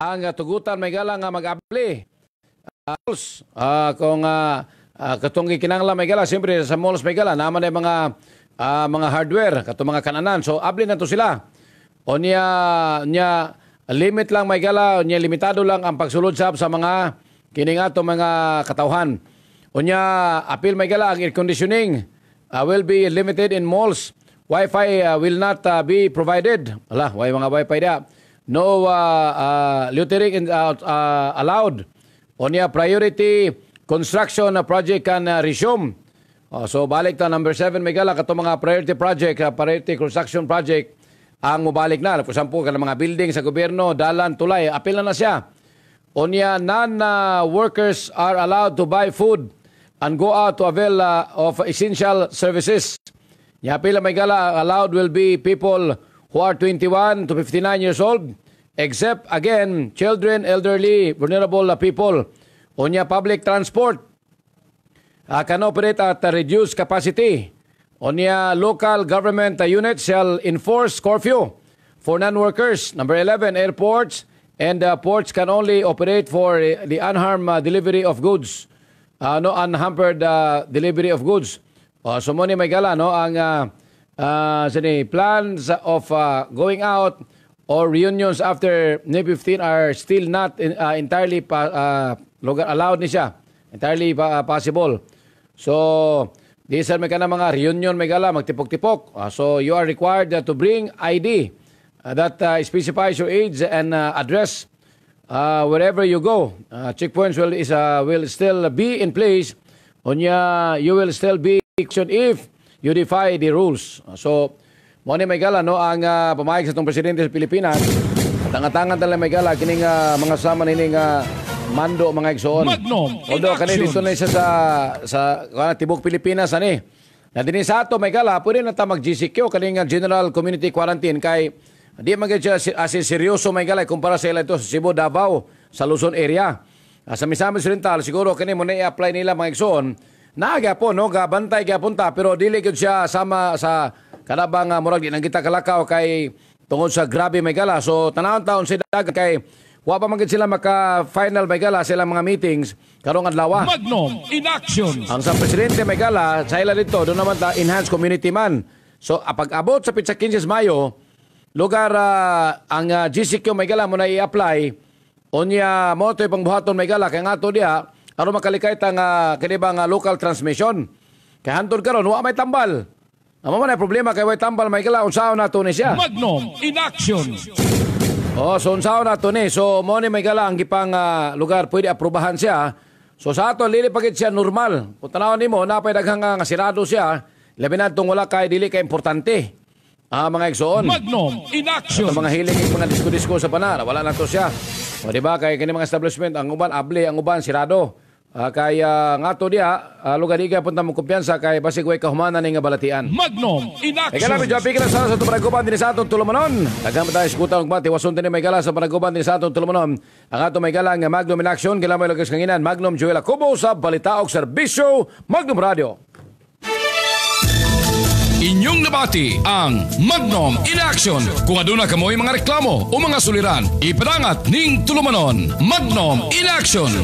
ang ah, tugutan may gala nga mag-abli. Uh, ah, ah, kung uh, uh, katong kinangla may gala, siyempre sa malls may galang, naman ay mga uh, mga hardware, katong mga kananan. So, abli na to sila. O niya, niya limit lang may gala, o niya limitado lang ang pagsulod sa sa mga kininga to mga katawhan. O niya, apil may gala, ang air conditioning uh, will be limited in malls. Wi-Fi uh, will not uh, be provided. Wala, why mga Wi-Fi da no uh, uh, littering and, uh, uh, allowed. Onya priority construction na project can uh, resume. Uh, so balik ta number 7 Miguel kato mga priority project, uh, priority construction project ang mubalik na. Kung sampo ka mga building sa gobyerno, dalan, tulay, apil na na siya. Onya non-workers uh, are allowed to buy food and go out to avail uh, of essential services. ya Yapila Megala uh, allowed will be people who are 21 to 59 years old, except again children, elderly, vulnerable people onya public transport uh, can operate at a reduced capacity. Onya local government uh, units shall enforce curfew for non-workers. Number 11, airports and uh, ports can only operate for uh, the unharmed uh, delivery of goods. Uh, no unhampered uh, delivery of goods. Uh, so money may gala, no? Ang uh, uh, so the plans of uh, going out or reunions after May 15 are still not in, uh, entirely uh, allowed ni siya. Entirely uh, possible. So, di sir may ka mga reunion may gala, magtipok-tipok. Uh, so, you are required uh, to bring ID uh, that uh, specifies your age and uh, address uh, wherever you go. Uh, checkpoints will, is, uh, will still be in place. Unya, you will still be if unify the rules. So, Money ni Maygala, no, ang uh, ah, pamayag sa itong presidente sa Pilipinas, tangatangan tala Maygala, kining uh, mga sama nining uh, ah, mando mga igsoon. Although, kanin dito na isa sa, sa uh, Tibok Pilipinas, ani. Na din sa ato, Maygala, pwede na ta mag-GCQ, kaning General Community Quarantine, kay di magiging as seryoso, Maygala, kumpara sa ila ito sa Cebu, Davao, sa Luzon area. Uh, sa Misamis Oriental, siguro kanin mo na i-apply nila mga igsoon, Naagya po no ga bantay gya punta pero dili gyud siya sama sa kanabang uh, ah, murag di nang kita kalakaw kay tungod sa grabe may gala. So tanawon taon si Dag kay wa pa man sila maka final may gala sila mga meetings karong adlaw. Ah. Magnum in action. Ang sa presidente may gala sa ila dito do naman ta enhanced community man. So ah, pag-abot sa pitsa 15 Mayo lugar uh, ang uh, GCQ may gala mo na i-apply onya mo to pangbuhaton may gala kay ngato diha ano makalikay tang uh, kinibang uh, local transmission. Kay hantod karon wa may tambal. Amo man problema kay way tambal may kala unsaon nato ni siya. Magnum in action. Oh, so unsaon nato ni. So mo ni may kala ang gipang uh, lugar pwede aprubahan siya. Ah. So sa ato lili siya normal. Kung tanawon nimo napay daghang nga sirado siya, ah. labi na tong wala kay dili kay importante. Ah, mga igsoon. Magnum in action. At mga hilig ng mga disco disko sa panara. wala na to siya. O di ba kay kini mga establishment ang uban able, ang uban sirado. Uh, kaya uh, nga to dia, uh, lugar iga punta mong kumpiyansa kay basigway kahumana ni nga balatian. Magnum in action! Ika namin, Japi, kina sa sa paraguban din sa atong tulumanon. Nagkama tayo sa kutang mati, wasun din may gala sa paraguban din sa atong tulumanon. Ang ato may gala nga Magnum in action, kailan may lagas kanginan, Magnum Joel Acobo sa Balitaog Serbisyo, Magnum Radio. Inyong nabati ang Magnum in Action. Kung aduna ka mga reklamo o mga suliran, ipadangat ning tulumanon. Magnum in Action.